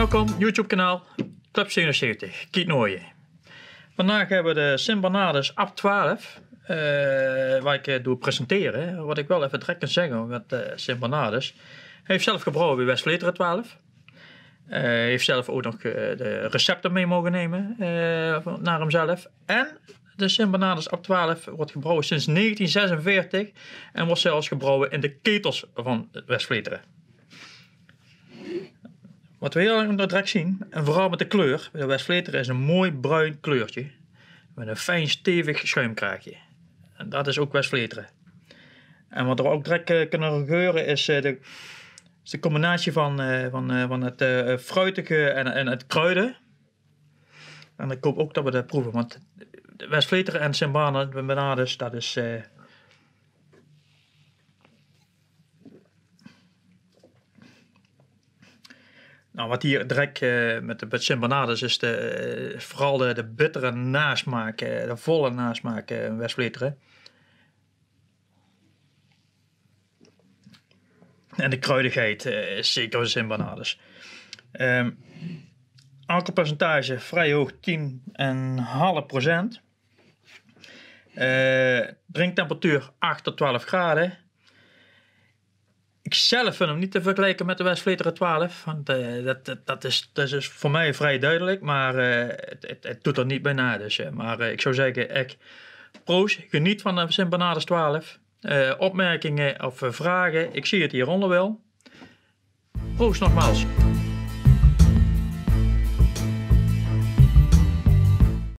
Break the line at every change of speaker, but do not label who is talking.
Welkom YouTube kanaal Club 77, Kiet Nooijen. Vandaag hebben we de Simbanades ab 12, uh, eh, waar ik uh, doe presenteren. Wat ik wel even direct kan zeggen met de Simbanades. Hij heeft zelf gebrouwen bij West Vleteren 12. Hij eh, heeft zelf ook nog de recepten mee mogen nemen naar hemzelf. En de Simbanades ab 12 wordt gebrouwen sinds 1946 en wordt zelfs gebrouwen in de ketels van West Vleteren. Wat we heel erg direct zien, en vooral met de kleur, de Westfleter is een mooi bruin kleurtje. Met een fijn stevig schuimkraakje. En dat is ook Westfleteren. En wat er ook direct eh, kunnen gebeuren is eh, de, de combinatie van, eh, van, van het fruitige en, en het kruiden. En ik hoop ook dat we dat proeven, want Westfleteren en Simbanen, Benades, dat is Nou, wat hier direct eh, met de Bacin is de, eh, vooral de, de bittere nasmaak, eh, de volle nasmaak uh, Westfleteren. En de kruidigheid is zeker een banades. Um, ehm, alcoholpercentage vrij hoog, 10,5 procent. drinktemperatuur 8 tot 12 graden. Ik zelf vind hem niet te vergelijken met de West 12. Want eh, dat, dat, is, dat is voor mij vrij duidelijk. Maar eh, het, het, het, doet er niet bij na. Dus, eh, maar ik zou zeggen, proos, proost, geniet van de Sint Bernardus 12. opmerkingen of vragen, ik zie het hieronder wel. Proost nogmaals.